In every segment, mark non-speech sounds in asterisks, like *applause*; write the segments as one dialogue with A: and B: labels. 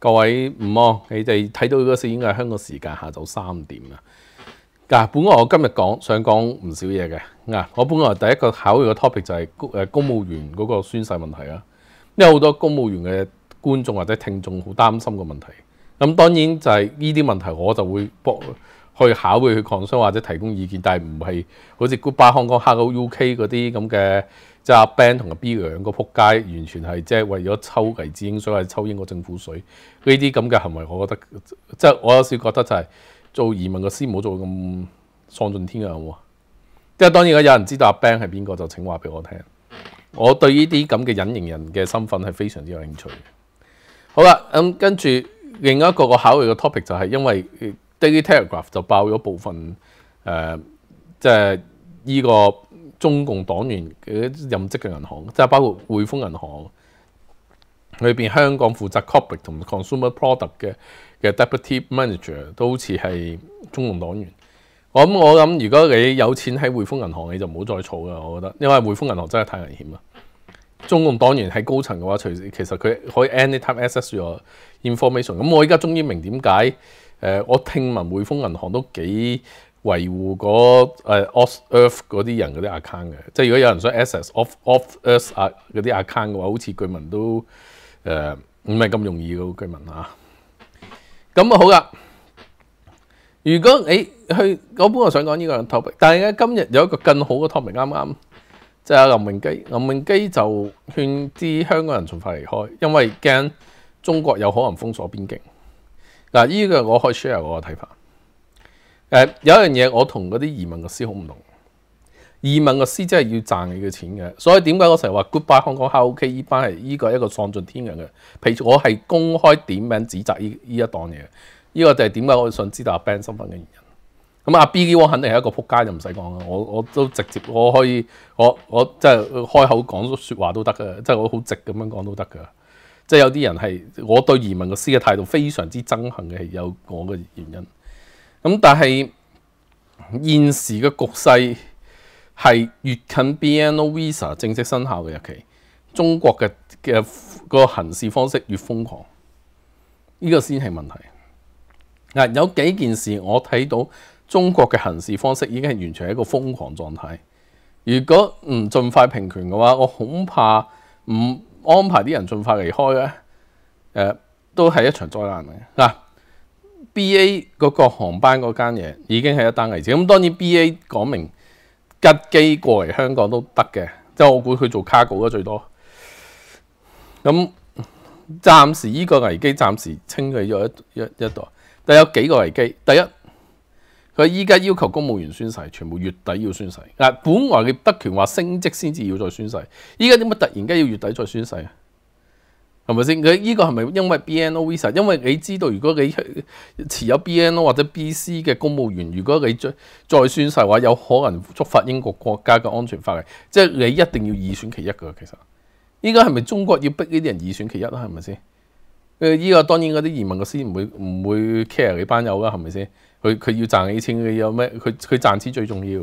A: 各位唔好，你哋睇到嗰时应该系香港时间下昼三点啦。嗱，本我今日讲想讲唔少嘢嘅。嗱，我本来第一个考虑嘅 topic 就系公诶公务员嗰个宣誓问题啦，因为好多公务员嘅观众或者听众好担心嘅问题。咁当然就系呢啲问题，我就会驳。去考慮去擴商或者提供意見，但係唔係好似 Goodbye Hong Kong、Hello UK 嗰啲咁嘅即係 Ben 同阿 Bill 兩個撲街，完全係即係為咗抽黎智英，所以抽英國政府水。呢啲咁嘅行為，我覺得即係我有時覺得就係做移民嘅師好做咁喪盡天良喎。即係當然有人知道阿 Ben 係邊個就請話俾我聽。我對呢啲咁嘅隱形人嘅身份係非常之有興趣。好啦，咁跟住另一個我考慮嘅 topic 就係因為。Daily Telegraph 就爆咗部分誒，即係依個中共黨員嘅任職嘅銀行，即係包括匯豐銀行裏邊香港負責 copy 同 consumer product 嘅嘅 deputy manager 都好似係中共黨員。我谂，我諗，如果你有錢喺匯豐銀行，你就唔好再儲啦。我覺得，因為匯豐銀行真係太危險啦。中共黨員喺高層嘅話，隨其實佢可以 anytime access your information。咁我依家終於明點解。誒，我聽聞匯豐銀行都幾維護嗰誒 s earth 嗰啲人嗰啲 account 嘅，即係如果有人想 access of f of earth 嗰啲 account 嘅話，好似據聞都誒唔係咁容易嘅據聞啊。咁好啦，如果你去，我本來想講呢個 topic，但係咧今日有一個更好嘅 topic 啱啱就係林明基。林明基就勸啲香港人儘快離開，因為驚中國有可能封鎖邊境。嗱，依個我可以 share 我嘅睇法。誒，有樣嘢我同嗰啲移民嘅師好唔同。移民嘅師真係要賺你嘅錢嘅，所以點解我成日話 goodbye 香港 k OK？依班係依個一個喪盡天良嘅。譬如我係公開點名指責依依一檔嘢，依個就係點解我想知道阿 Ben 身份嘅原因。咁阿 B One 肯定係一個撲街就唔使講啦。我我都直接我可以我我即係開口講説話都得嘅，即係我好直咁樣講都得嘅。即係有啲人係，我對移民個司嘅態度非常之憎恨嘅，係有我嘅原因。咁但係現時嘅局勢係越近 BNO Visa 正式生效嘅日期，中國嘅嘅個行事方式越瘋狂，呢個先係問題。嗱，有幾件事我睇到中國嘅行事方式已經係完全係一個瘋狂狀態。如果唔盡快平權嘅話，我恐怕唔。安排啲人盡快離開咧，誒都係一場災難嚟。嗱。B A 嗰個航班嗰間嘢已經係一單危機，咁當然 B A 講明吉機過嚟香港都得嘅，即係我估佢做卡稿嘅最多。咁暫時呢個危機暫時清理咗一一一度，但有幾個危機，第一。佢依家要求公務員宣誓，全部月底要宣誓。嗱，本來嘅德權話升職先至要再宣誓，依家點解突然間要月底再宣誓啊？係咪先？佢依個係咪因為 BNO visa？因為你知道，如果你持有 BNO 或者 BC 嘅公務員，如果你再再宣誓嘅話，有可能觸發英國國家嘅安全法例，即係你一定要二選其一㗎。其實依家係咪中國要逼呢啲人二選其一啦？係咪先？誒，依個當然嗰啲移民嘅師唔會唔會 care 你班友啦，係咪先？佢佢要賺幾千佢有咩？佢佢賺錢最重要。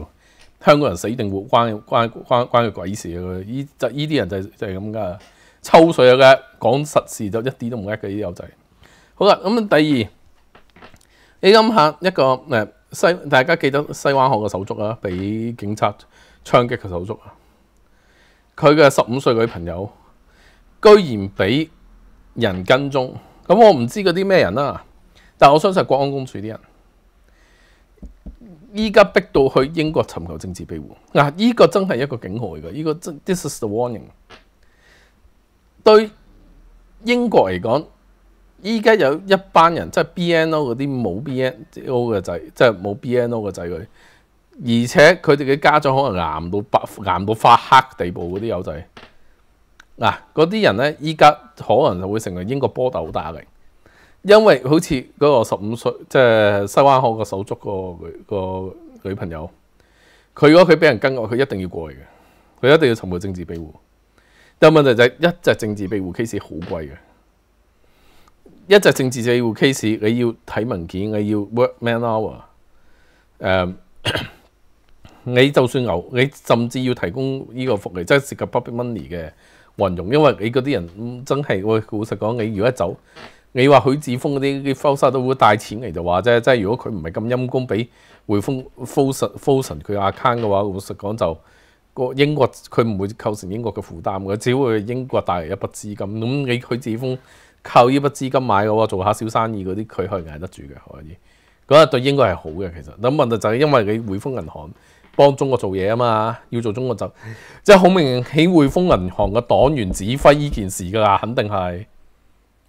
A: 香港人死定活關關關關佢鬼事啊！依就依啲人就就係咁噶，抽水嘅講實事就一啲都唔叻嘅啲友仔。好啦，咁第二，你諗下一個誒西大家記得西灣河嘅手足啊，俾警察槍擊嘅手足啊。佢嘅十五歲女朋友，居然俾人跟蹤。咁我唔知嗰啲咩人啦，但我相信國安公署啲人。依家逼到去英國尋求政治庇護，嗱，依個真係一個警號嘅，依個真，this is the warning。對英國嚟講，依家有一班人，即系 BNO 嗰啲冇 BNO 嘅仔，即係冇 BNO 嘅仔女，而且佢哋嘅家長可能癌到白癌到發黑地步嗰啲友仔，嗱，嗰啲人咧，依家可能就會成為英國波鬥好大嘅。因為好似嗰個十五歲即係西灣河個手足個個女朋友，佢如果佢俾人跟嘅佢一定要過去嘅，佢一定要尋回政治庇護。但問題就係一隻政治庇護 case 好貴嘅，一隻政治庇護 case 你要睇文件，你要 workman hour，誒，*coughs* 你就算牛，你甚至要提供呢個福利，即係涉及 public money 嘅運用，因為你嗰啲人真係喂，老實講，你如果一走。你話許志峰嗰啲啲 Fraud 都會帶錢嚟就話啫，即係如果佢唔係咁陰功俾匯豐 Fraud、Fraud 佢 account 嘅話，老實講就個英國佢唔會構成英國嘅負擔嘅，只會英國帶嚟一筆資金。咁你許志峰靠呢筆資金買嘅話，做下小生意嗰啲，佢可以捱得住嘅可以。嗰日對英國係好嘅，其實咁問題就係因為你匯豐銀行幫中國做嘢啊嘛，要做中國就即係好明顯，匯豐銀行嘅黨員指揮呢件事㗎，肯定係。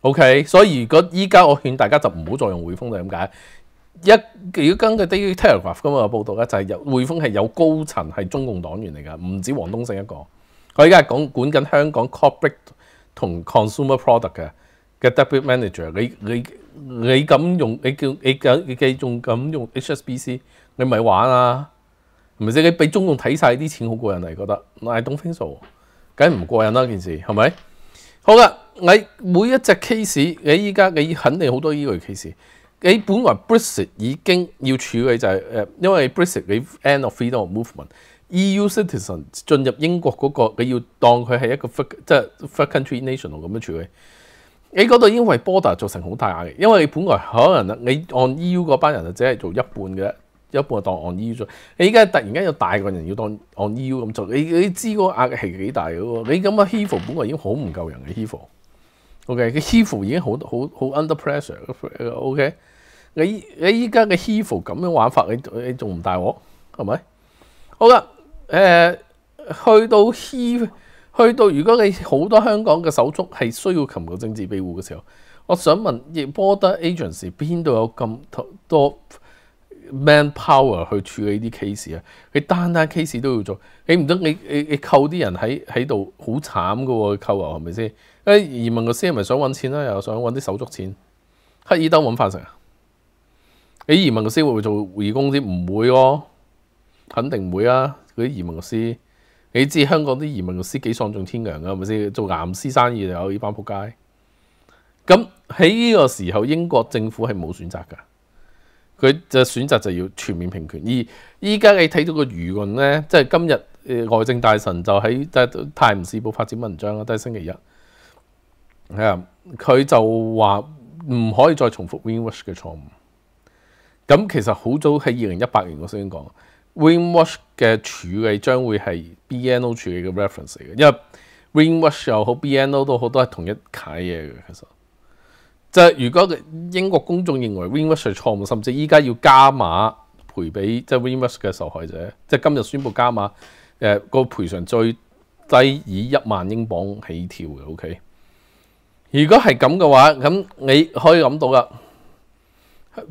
A: OK，所以如果依家我勸大家就唔好再用匯豐，就咁解？一如果根據《t e Telegraph》今日嘅報道咧，就係匯豐係有高層係中共黨員嚟㗎，唔止黃東昇一個。佢依家係講管緊香港 Corporate 同 Consumer Product 嘅嘅 Deputy Manager。你你你咁用，你叫你咁你仲咁用 HSBC，你咪玩啊？咪即你俾中共睇晒啲錢好過癮嚟，覺得 I don't think so，梗唔過人啦件事，係咪？好啦。你每一只 case，你依家你肯定好多依类 case。你本來 British 已經要處理就係诶，因為 British 你 end of freedom of movement，EU citizen 進入英國嗰個你要當佢係一個即系 f h i r country national 咁樣處理。你嗰度因為 border 造成好大力，因為本來可能你按 EU 嗰班人就只係做一半嘅，一半當按 EU 做。你依家突然間有大個人要當按 EU 咁做，你你知個壓係幾大嘅喎？你咁嘅 h e a e 本來已經好唔夠人嘅 h e a e O.K. 佢希伏已經好好好 under pressure。O.K. 你你依家嘅希伏咁樣玩法，你你仲唔大鑊？係咪？好啦，誒去到希去到，如果你好多香港嘅手足係需要尋求政治庇護嘅時候，我想問 Border Agency 邊度有咁多？man power 去處理啲 case 啊，你單單 case 都要做，你唔得你你你扣啲人喺喺度好慘噶喎，扣啊係咪先？誒移民律師係咪想揾錢啊？又想揾啲手足錢，乞衣兜揾飯食啊？你移民律師會唔會做義工先？唔會咯，肯定唔會啊！嗰啲移民律師，你知香港啲移民律師幾喪盡天良噶係咪先？做岩師生意就有呢班仆街。咁喺呢個時候，英國政府係冇選擇㗎。佢就選擇就要全面平權，而依家你睇到個輿論咧，即係今日誒外政大臣就喺《泰 h e t 報發展文章啦，都係星期一。係啊，佢就話唔可以再重複 w i n w a s h 嘅錯誤。咁其實好早喺二零一八年我先講 w i n w a s h 嘅處理將會係 BNO 處理嘅 reference 嚟嘅，因為 w i n w a s h 又好 BNO 都好多係同一楷嘢嘅其實。就係如果英國公眾認為 w i n d r s s 係錯誤，甚至依家要加碼賠俾即係 w i n d r s h 嘅受害者，即係今日宣布加碼，誒個賠償最低以一萬英磅起跳嘅，OK。如果係咁嘅話，咁你可以諗到啦。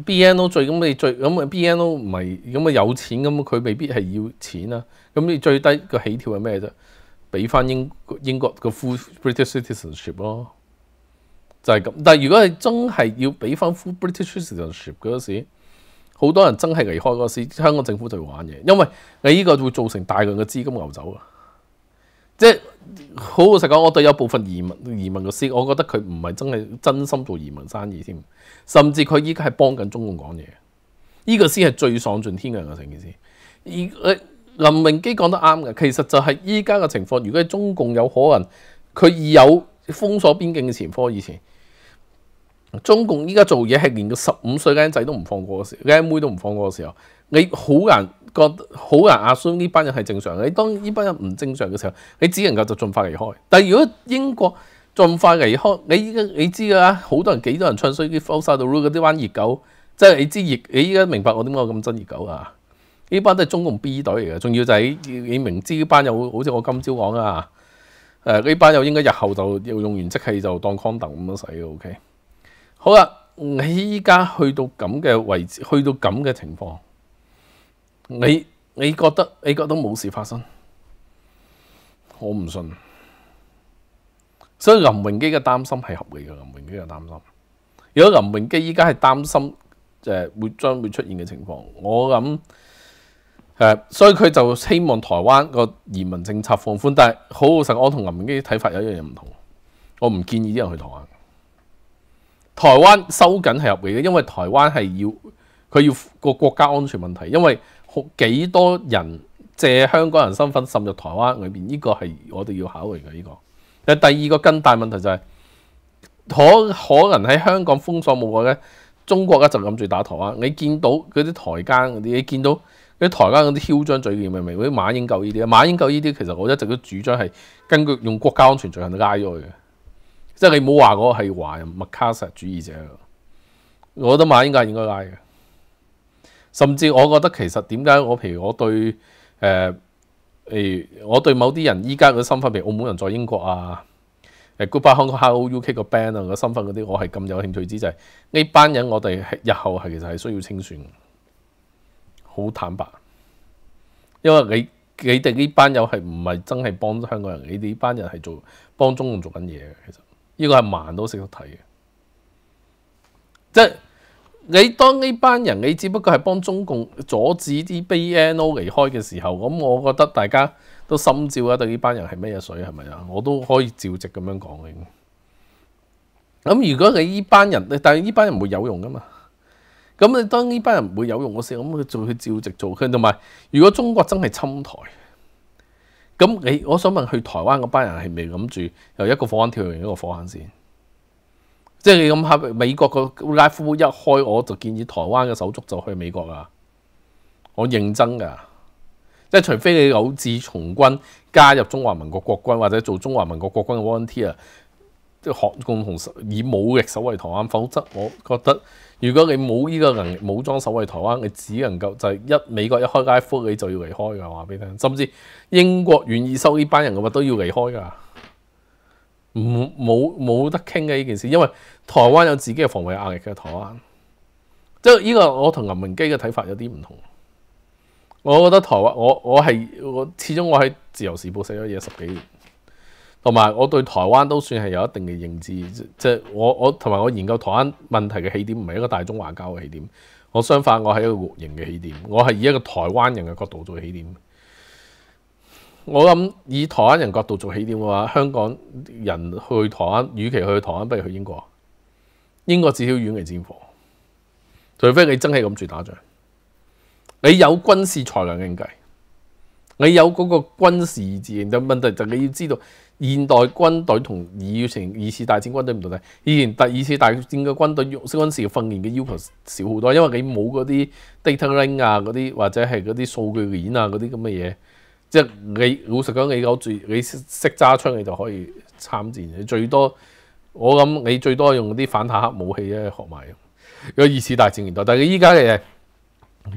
A: BNO 最咁你最咁啊 BNO 唔係咁啊有錢咁佢未必係要錢啊。咁你最低個起跳係咩啫？俾翻英英國個 full British citizenship 咯。就係咁，但係如果係真係要俾翻 full British citizenship 嗰時，好多人真係離開嗰時，香港政府就會玩嘢，因為你依個會造成大量嘅資金流走啊！即係好老實講，我對有部分移民移民嘅師，我覺得佢唔係真係真心做移民生意添，甚至佢依家係幫緊中共講嘢，依個先係最喪盡天良嘅成件事。而林榮基講得啱嘅，其實就係依家嘅情況，如果係中共有可能佢有封鎖邊境嘅前科以前。中共依家做嘢係連個十五歲僆仔都唔放過嘅時，僆妹都唔放過嘅時候，你好難覺得好難。阿孫呢班人係正常嘅，你當呢班人唔正常嘅時候，你只能夠就盡快離開。但如果英國盡快離開，你依家你知噶啦，好多人幾多人唱衰啲 Rule 嗰啲班熱狗，即係你知熱，你依家明白我點解咁憎熱狗啊？呢班都係中共 B 隊嚟嘅，仲要就係你明知呢班有，好似我今朝講啊，誒呢班又應該日後就用完即棄就當康登咁樣使嘅，OK。好啦，你依家去到咁嘅位置，去到咁嘅情况，你你觉得你觉得冇事发生？我唔信，所以林荣基嘅担心系合理嘅。林荣基嘅担心，如果林荣基依家系担心，诶会将会出现嘅情况，我谂诶，所以佢就希望台湾个移民政策放宽系好，实，我同林荣基嘅睇法有一样嘢唔同，我唔建议啲人去台湾。台灣收緊係入嚟嘅，因為台灣係要佢要個國家安全問題，因為好幾多人借香港人身份滲入台灣裏面，呢個係我哋要考慮嘅呢個。第二個更大問題就係可可能喺香港封鎖冇果咧，中國一就咁住打台灣。你見到嗰啲台奸嗰啲，你見到嗰啲台奸嗰啲囂張嘴臉明明？嗰啲馬英九呢啲，馬英九呢啲其實我一直都主張係根據用國家安全罪行拉咗去嘅。即系你冇话我系华麦卡锡主义者，我覺得应该系应该拉嘅。甚至我觉得其实点解我，譬如我对诶诶，我对某啲人依家嘅身份，譬如澳门人在英国啊，诶 Goodbye Hong Kong h o w o U K 个 band 啊个身份嗰啲，我系咁有兴趣之就系呢班人，我哋日后系其实系需要清算好坦白，因为你你哋呢班友系唔系真系帮香港人？你哋呢班人系做帮中共做紧嘢嘅，其实。呢個係慢都識得睇嘅，即係你當呢班人，你只不過係幫中共阻止啲 B N O 離開嘅時候，咁我覺得大家都心照啊！對呢班人係咩嘢水係咪啊？我都可以照直咁樣講嘅。咁如果你呢班人，但係呢班人會有用噶嘛？咁你當呢班人唔會有用嘅時，咁佢做佢照直做佢。同埋，如果中國真係侵台。咁你我想问去台灣嗰班人係咪諗住由一個火坑跳另一個火坑先？即係你諗下美國個 l i f e 一開，我就建議台灣嘅手足就去美國啊！我認真噶，即係除非你有志從軍，加入中華民國國軍或者做中華民國國軍嘅 volunteer。即係學共同以武力守衞台灣，否則我覺得如果你冇呢個能力武裝守衞台灣，你只能夠就係一美國一開拉幅，你就要離開㗎。話俾你聽，甚至英國願意收呢班人嘅話，都要離開㗎。唔冇冇得傾嘅呢件事，因為台灣有自己嘅防衞壓力嘅台灣。即係呢個我同林明基嘅睇法有啲唔同。我覺得台灣，我我係我始終我喺自由時報寫咗嘢十幾年。同埋，我對台灣都算係有一定嘅認知，即係我我同埋我研究台灣問題嘅起點，唔係一個大中華交嘅起點。我相反，我係一個活型嘅起點，我係以一個台灣人嘅角度做起點。我諗以台灣人角度做起點嘅話，香港人去台灣，與其去台灣，不如去英國。英國至少遠離戰火，除非你真係咁住打仗，你有軍事才能應計，你有嗰個軍事自然嘅問題就你要知道。現代軍隊同以前二次大戰軍隊唔同嘅，以前第二次大戰嘅軍隊用嗰陣時訓練嘅要求少好多，因為你冇嗰啲 data link 啊，嗰啲或者係嗰啲數據鏈啊嗰啲咁嘅嘢。即係你老實講，你我最你識揸槍，你就可以參戰。你最多我諗你最多用嗰啲反坦克武器咧學埋。如果二次大戰年代，但係依家嘅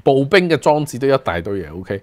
A: 步兵嘅裝置都一大堆嘢。O K。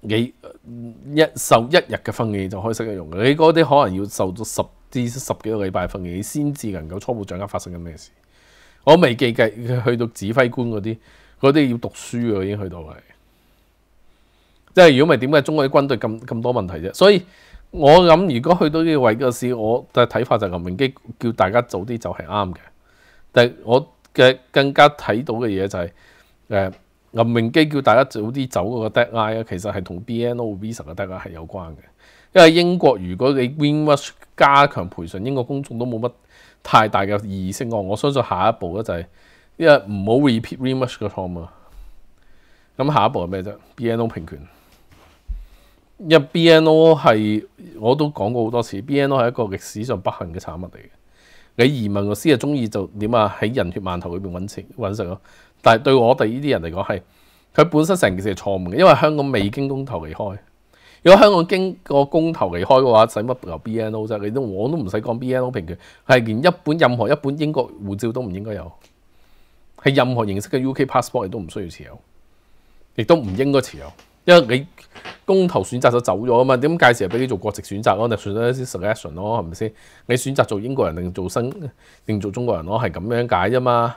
A: 你一受一日嘅訓練就可以識得用嘅，你嗰啲可能要受咗十至十幾個禮拜訓練先至能夠初步掌握發生緊咩事。我未記計 *laughs* 去到指揮官嗰啲，嗰啲要讀書啊，已經去到係。即係如果唔係點解中國啲軍隊咁咁多問題啫？所以我諗如果去到呢個位嘅事，我嘅睇法就林明基叫大家早啲走係啱嘅。但係我嘅更加睇到嘅嘢就係誒。林明基叫大家早啲走嗰個 deadline 其實係同 BNO Visa 嘅 deadline 係有關嘅。因為英國如果你 w i n r u s h 加強賠償，英國公眾都冇乜太大嘅意識。我我相信下一步咧就係為唔好 repeat w i n r u s h 嘅錯誤咁下一步係咩啫？BNO 平權，因為 BNO 係我都講過好多次，BNO 係一個歷史上不幸嘅產物嚟嘅。你移民律師啊中意就點啊喺人血饅頭裏邊揾錢揾食咯。但係對我哋呢啲人嚟講係，佢本身成件事係錯誤嘅，因為香港未經公投離開。如果香港經過公投離開嘅話，使乜由 BNO 啫？你都我都唔使講 BNO 平權，係連一本任何一本英國護照都唔應該有，係任何形式嘅 UK passport 亦都唔需要持有，亦都唔應該持有。因為你公投選擇就走咗啊嘛，點解時日俾你做國籍選擇咯？就選一啲 selection 咯，係咪先？你選擇做英國人定做新定做中國人咯？係咁樣解啫嘛。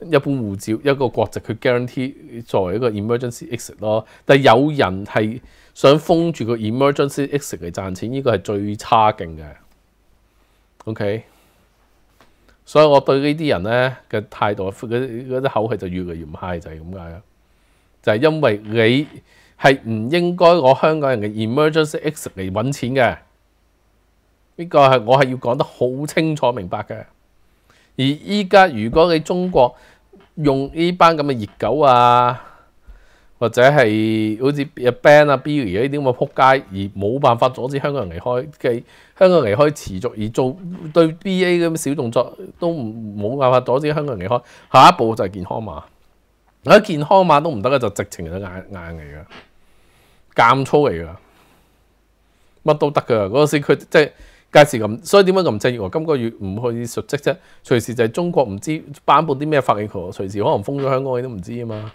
A: 一本護照一個國籍佢 guarantee 作為一個 emergency exit 咯，但係有人係想封住個 emergency exit 嚟賺錢，呢個係最差勁嘅。OK，所以我對呢啲人咧嘅態度，嗰嗰啲口氣就越嚟越 high，就係咁解啊！就係因為你係唔應該我香港人嘅 emergency exit 嚟揾錢嘅，呢個係我係要講得好清楚明白嘅。而依家如果你中國用呢班咁嘅熱狗啊，或者係好似 ban 啊 BA 呢啲咁嘅撲街，而冇辦法阻止香港人離開，即香港人離開持續而做對 BA 咁小動作都冇辦法阻止香港人離開。下一步就係健康碼，果健康碼都唔得嘅，就直情就硬硬嚟噶，監粗嚟噶，乜都得噶。嗰時佢即係。屆時咁，所以點解咁正月娥今個月唔去述职啫，隨時就係中國唔知發布啲咩法令佢，隨時可能封咗香港，你都唔知啊嘛，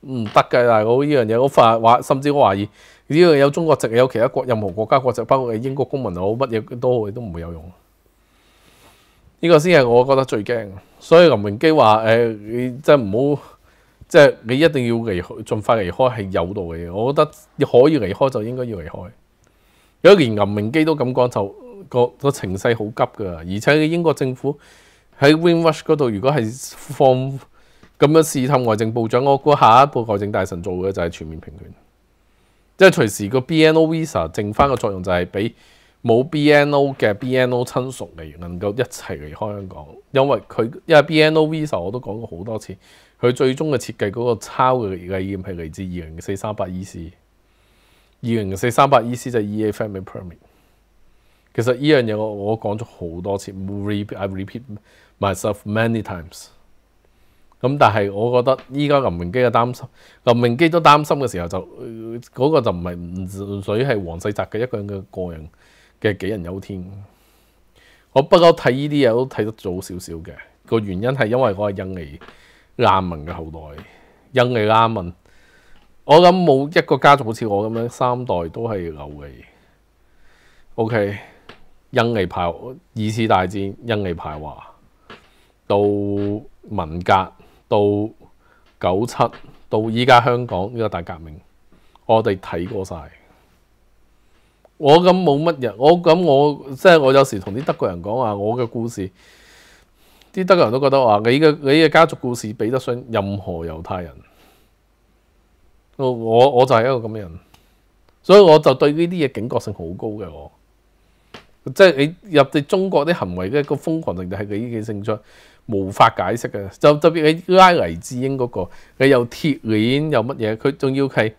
A: 唔得嘅大佬呢樣嘢好快話，甚至我懷疑只要有中國籍，有其他國任何國家國籍，包括英國公民好乜嘢都你都唔會有用。呢個先係我覺得最驚。所以林明基話：你即係唔好，即係你一定要離開，盡快離開係有道嘅。我覺得可以離開，就應該要離開。如果連林明基都咁講，就～個個情勢好急㗎，而且英國政府喺 Windrush 嗰度，如果係放咁樣試探外政部長，我估下一步外政大臣做嘅就係全面平權，即係隨時個 BNO Visa 剩翻個作用就係俾冇 BNO 嘅 BNO 親屬嚟能夠一齊離開香港，因為佢因為 BNO Visa 我都講過好多次，佢最終嘅設計嗰個抄嘅意念係嚟自二零四三八 e c 二零四三八 e c 就係 e a f a m i l y Permit。其實呢樣嘢我我講咗好多次，I repeat myself many times。咁但係我覺得依家林明基嘅擔心，林明基都擔心嘅時候就嗰個就唔係唔粹係黃世澤嘅一個人嘅個人嘅杞人憂天。我不過睇呢啲嘢都睇得早少少嘅個原因係因為我係印尼難民嘅後代，印尼難民。我諗冇一個家族好似我咁樣三代都係留嘅 OK。英美派二次大战，印尼派话到文革，到九七，到依家香港呢个大革命，我哋睇过晒。我咁冇乜人，我咁我即系我有时同啲德国人讲话，我嘅故事，啲德国人都觉得话你嘅你嘅家族故事比得上任何犹太人。我我我就系一个咁嘅人，所以我就对呢啲嘢警觉性好高嘅我。即係你入哋中國啲行為咧，個瘋狂程度係幾幾性出，無法解釋嘅。就特別你拉黎智英嗰個，你又鐵鏈又乜嘢，佢仲要係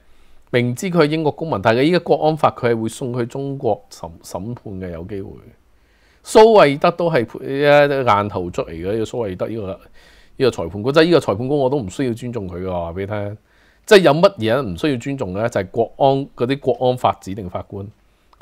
A: 明知佢係英國公民，但係依家國安法佢係會送去中國審審判嘅，有機會。蘇慧德都係啊硬逃出嚟嘅，蘇慧德呢個呢個裁判官，即係呢個裁判官我都唔需要尊重佢嘅，話俾你聽。即係有乜嘢唔需要尊重咧？就係國安嗰啲國安法指定法官。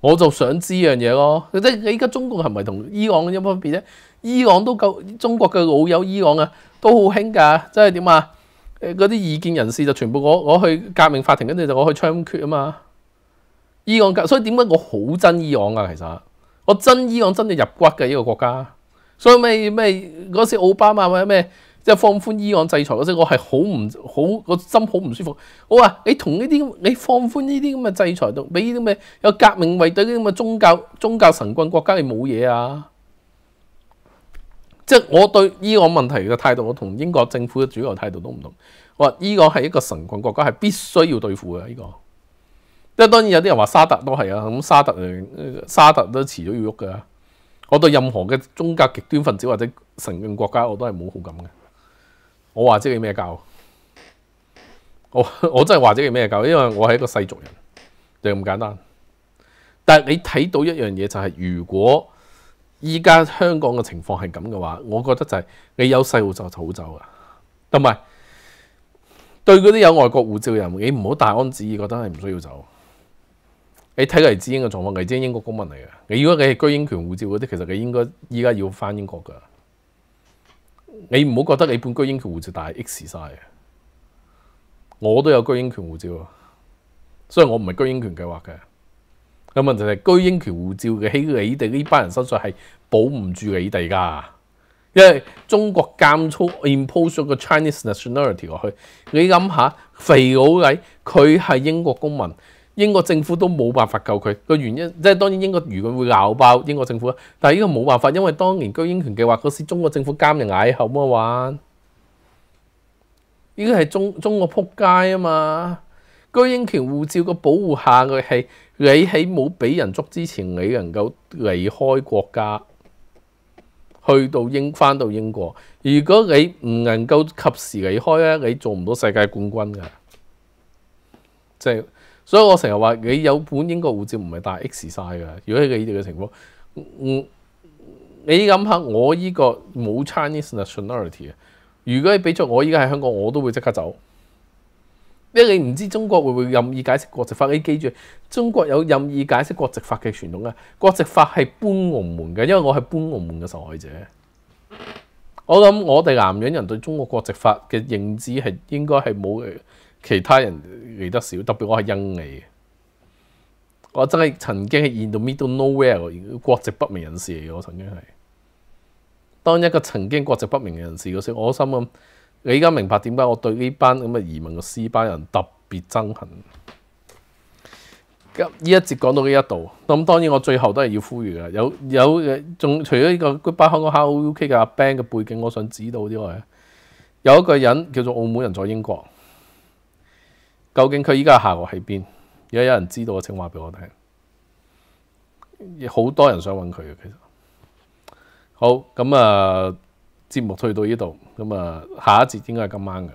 A: 我就想知樣嘢咯，即係你依家中共係咪同伊朗有乜分別咧？伊朗都夠中國嘅老友，伊朗啊都好興㗎，即係點啊？誒嗰啲意見人士就全部我我去革命法庭，跟住就我去槍決啊嘛！伊朗革，所以點解我好憎伊朗啊？其實我憎伊朗，真係入骨嘅呢個國家，所以咩咩嗰時奧巴馬或者咩？即系放宽伊朗制裁嗰阵，我系好唔好个心好唔舒服。我話你同呢啲你放宽呢啲咁嘅制裁，到俾呢啲咩有革命、或者呢啲咁嘅宗教、宗教神棍国家，你冇嘢啊？即系我对伊朗问题嘅态度，我同英国政府嘅主要态度都唔同。我话伊个系一个神棍国家，系必须要对付嘅呢个。即系当然有啲人话沙特都系啊，咁沙特沙特都迟早要喐噶。我对任何嘅宗教极端分子或者神棍国家，我都系冇好感嘅。我話即係咩教？我 *laughs* 我真係話即係咩教？因為我係一個世俗人，就咁簡單。但系你睇到一樣嘢就係，如果依家香港嘅情況係咁嘅話，我覺得就係你有細路就就好走啊，同埋對嗰啲有外國護照人，你唔好大安子，覺得係唔需要走。你睇黎智英嘅狀況，黎智英英國公民嚟嘅，你如果你係居英權護照嗰啲，其實你應該依家要翻英國噶。你唔好觉得你本居英权护照大 X 晒，我都有居英权护照，啊，所以我唔系居英权计划嘅。咁问题系居英权护照嘅喺你哋呢班人身上系保唔住你哋噶，因为中国监粗 impose 個 Chinese nationality 落去。你谂下，肥佬嚟，佢系英国公民。英國政府都冇辦法救佢個原因，即係當然英國如果會咬爆英國政府但係呢個冇辦法，因為當年居英權計劃嗰時，中國政府監人矮後，點玩？呢個係中中國撲街啊嘛！居英權護照嘅保護下，佢係你喺冇俾人捉之前，你能夠離開國家去到英翻到英國。如果你唔能夠及時離開咧，你做唔到世界冠軍㗎，即係。所以我成日話你有本英國護照唔係帶 X 晒嘅。如果你佢嘅情況，你諗下我依個冇 Chinese nationality 嘅。如果你俾咗我依家喺香港，我都會即刻走，因為你唔知中國會唔會任意解釋國籍法。你記住，中國有任意解釋國籍法嘅傳統啊！國籍法係搬紅門嘅，因為我係搬紅門嘅受害者。我諗我哋男人人對中國國籍法嘅認知係應該係冇嘅。其他人嚟得少，特別我係印尼我真係曾經係 i 到 middle nowhere，國籍不明人士嚟嘅。我曾經係當一個曾經國籍不明人士嗰時，我心諗你而家明白點解我對呢班咁嘅移民嘅斯班人特別憎恨。咁依一節講到呢一度，咁當然我最後都係要呼籲嘅。有有仲除咗呢個 Goodbye Hong Kong，H O U K 嘅阿 Ben 嘅背景，我想指導之外，有一個人叫做澳門人，在英國。究竟佢依家下落喺邊？而家有人知道嘅，请话俾我聽。好多人想揾佢嘅，其實。好咁啊！節目去到呢度，咁啊下一節應該係今晚嘅。